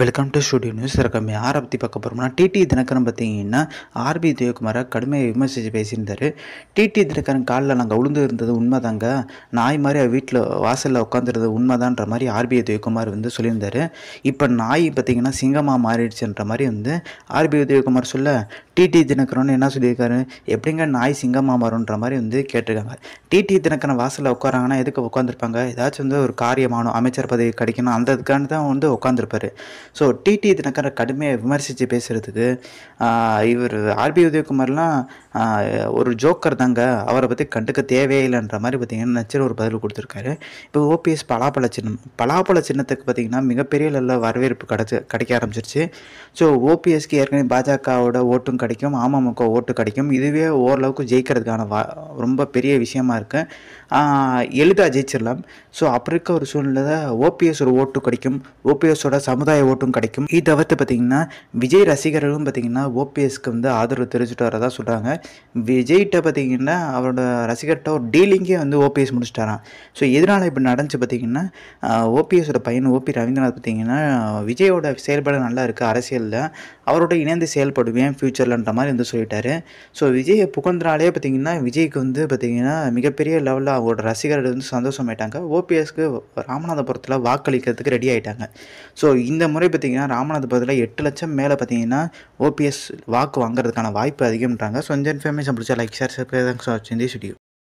welcome to studio news இருக்கும் யாரை பற்றி பார்க்க போகிறோம்னா டிடி தினகரன் பார்த்தீங்கன்னா ஆர்பி ஜெயக்குமாரை கடுமையாக விமர்சித்து பேசியிருந்தார் டிடி தினகரன் காலில் நாங்கள் உளுந்து இருந்தது உண்மை தாங்க நாய் மாதிரி அவர் வீட்டில் வாசலில் உட்காந்துருந்தது உண்மைதான்ற மாதிரி ஆர்பி உதயகுமார் வந்து சொல்லியிருந்தார் இப்போ நாய் பார்த்தீங்கன்னா சிங்கமாக மாறிடுச்சுன்ற மாதிரி வந்து ஆர்பி உதயகுமார் சொல்ல டிடி தினக்கரன் என்ன சொல்லியிருக்காரு எப்படிங்க நாய் சிங்கமாக மாறுன்ற மாதிரி வந்து கேட்டிருக்காங்க டிடி தினக்கரன் வாசலில் உட்காராங்கன்னா எதுக்கு உட்காந்துருப்பாங்க ஏதாச்சும் வந்து ஒரு காரியமான அமைச்சர் பதவி கிடைக்கணும் அந்த இதுக்கான தான் வந்து உட்காந்துருப்பாரு ஸோ டிடி தினக்கரன் கடுமையாக விமர்சித்து பேசுகிறதுக்கு இவர் ஆர்பி உதயகுமார்லாம் ஒரு ஜோக்கர் தாங்க அவரை பற்றி கண்டுக்க தேவையில்லைன்ற மாதிரி பார்த்தீங்கன்னா நச்சர் ஒரு பதில் கொடுத்துருக்காரு இப்போ ஓபிஎஸ் பலாப்பழ சின்னம் பலாப்பழ சின்னத்துக்கு பார்த்தீங்கன்னா மிகப்பெரிய நல்ல வரவேற்பு கிடச்சி கிடைக்க ஆரம்பிச்சிருச்சு ஸோ ஓபிஎஸ்க்கு ஏற்கனவே பாஜகவோட ஓட்டும் கிடைக்கும் அமமுக ஓட்டு கிடைக்கும் இதுவே ஓரளவுக்கு ஜெயிக்கிறதுக்கான வா ரொம்ப பெரிய விஷயமா இருக்குது எளிதாக ஜெயிச்சிடலாம் ஸோ அப்படி இருக்க ஒரு சூழ்நிலை ஓபிஎஸ் ஒரு ஓட்டு கிடைக்கும் ஓபிஎஸோட சமுதாய ஓட்டும் கிடைக்கும் இது தவிர்த்து பார்த்திங்கன்னா விஜய் ரசிகர்களும் பார்த்தீங்கன்னா ஓபிஎஸ்க்கு வந்து ஆதரவு தெரிஞ்சுட்டு வரதா சொல்கிறாங்க விஜய்கிட்ட பார்த்தீங்கன்னா அவரோட ரசிகர்கிட்ட ஒரு டீலிங்கே வந்து ஓபிஎஸ் முடிச்சிட்டாரான் ஸோ எதனால் இப்போ நடந்துச்சு பார்த்தீங்கன்னா ஓபிஎஸோட பையன் ஓபி ரவீந்திரநாத் பார்த்திங்கன்னா விஜயோட செயல்பாடு நல்லா இருக்குது அரசியலில் அவரோட இணைந்து செயல்படுவேன் ஃப்யூச்சரில் அப்படின்ற மாதிரி வந்து சொல்லிட்டாரு ஸோ விஜயை புகழ்ந்தனாலே பார்த்தீங்கன்னா விஜய்க்கு வந்து பார்த்தீங்கன்னா மிகப்பெரிய லெவலில் அவரோட ரசிகர்கள் வந்து சந்தோஷமாயிட்டாங்க ஓபிஎஸ்க்கு ராமநாதபுரத்தில் வாக்களிக்கிறதுக்கு ரெடி ஆகிட்டாங்க ஸோ இந்த முறை பார்த்தீங்கன்னா ராமநாதபுரத்தில் எட்டு லட்சம் மேலே பார்த்தீங்கன்னா ஓபிஎஸ் வாக்கு வாங்குறதுக்கான வாய்ப்பு அதிகம்ன்றாங்க ஸோ இந்த இன்ஃபர்மேஷன் பிடிச்சா like share subscribe thanks studio